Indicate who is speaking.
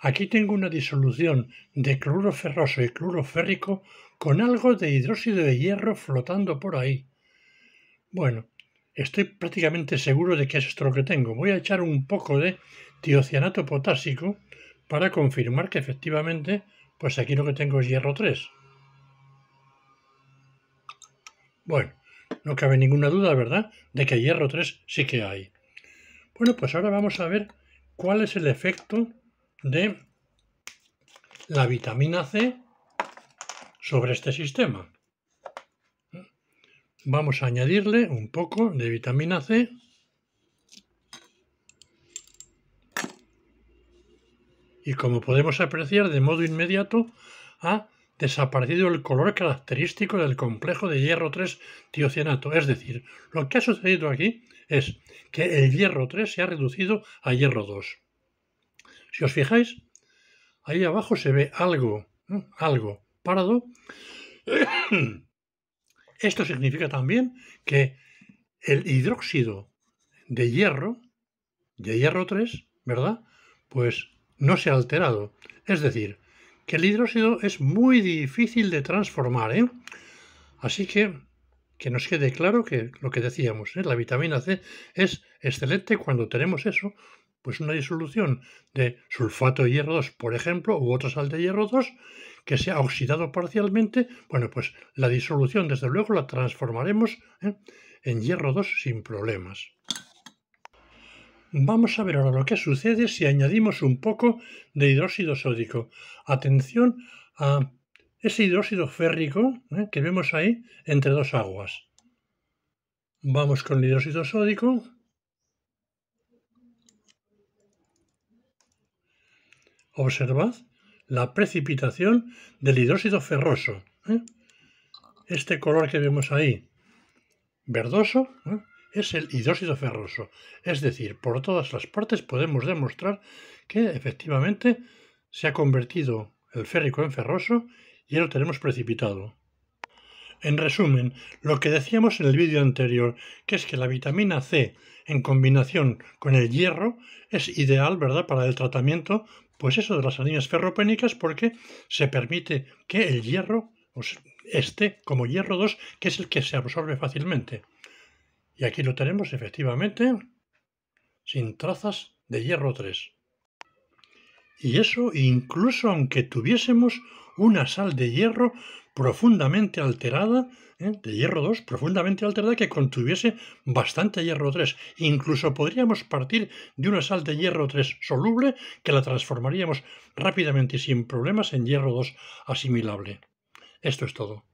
Speaker 1: Aquí tengo una disolución de cloroferroso ferroso y cloruro con algo de hidróxido de hierro flotando por ahí. Bueno, estoy prácticamente seguro de que es esto lo que tengo. Voy a echar un poco de tiocianato potásico para confirmar que efectivamente, pues aquí lo que tengo es hierro 3. Bueno, no cabe ninguna duda, ¿verdad?, de que hierro 3 sí que hay. Bueno, pues ahora vamos a ver cuál es el efecto de la vitamina C sobre este sistema. Vamos a añadirle un poco de vitamina C y como podemos apreciar de modo inmediato ha desaparecido el color característico del complejo de hierro 3 tiocianato. Es decir, lo que ha sucedido aquí es que el hierro 3 se ha reducido a hierro 2. Si os fijáis, ahí abajo se ve algo, algo parado. Esto significa también que el hidróxido de hierro, de hierro 3, ¿verdad? Pues no se ha alterado. Es decir, que el hidróxido es muy difícil de transformar. ¿eh? Así que que nos quede claro que lo que decíamos, ¿eh? la vitamina C es excelente cuando tenemos eso, pues una disolución de sulfato de hierro 2, por ejemplo, u otra sal de hierro 2, que se ha oxidado parcialmente, bueno, pues la disolución, desde luego, la transformaremos ¿eh? en hierro 2 sin problemas. Vamos a ver ahora lo que sucede si añadimos un poco de hidróxido sódico. Atención a ese hidróxido férrico ¿eh? que vemos ahí entre dos aguas. Vamos con el hidróxido sódico, Observad la precipitación del hidróxido ferroso. ¿eh? Este color que vemos ahí, verdoso, ¿eh? es el hidróxido ferroso. Es decir, por todas las partes podemos demostrar que efectivamente se ha convertido el férrico en ferroso y lo tenemos precipitado. En resumen, lo que decíamos en el vídeo anterior, que es que la vitamina C en combinación con el hierro es ideal, ¿verdad?, para el tratamiento pues eso de las salinas ferropénicas porque se permite que el hierro esté como hierro 2, que es el que se absorbe fácilmente. Y aquí lo tenemos efectivamente sin trazas de hierro 3. Y eso incluso aunque tuviésemos una sal de hierro profundamente alterada, ¿eh? de hierro 2, profundamente alterada, que contuviese bastante hierro 3. Incluso podríamos partir de una sal de hierro 3 soluble que la transformaríamos rápidamente y sin problemas en hierro 2 asimilable. Esto es todo.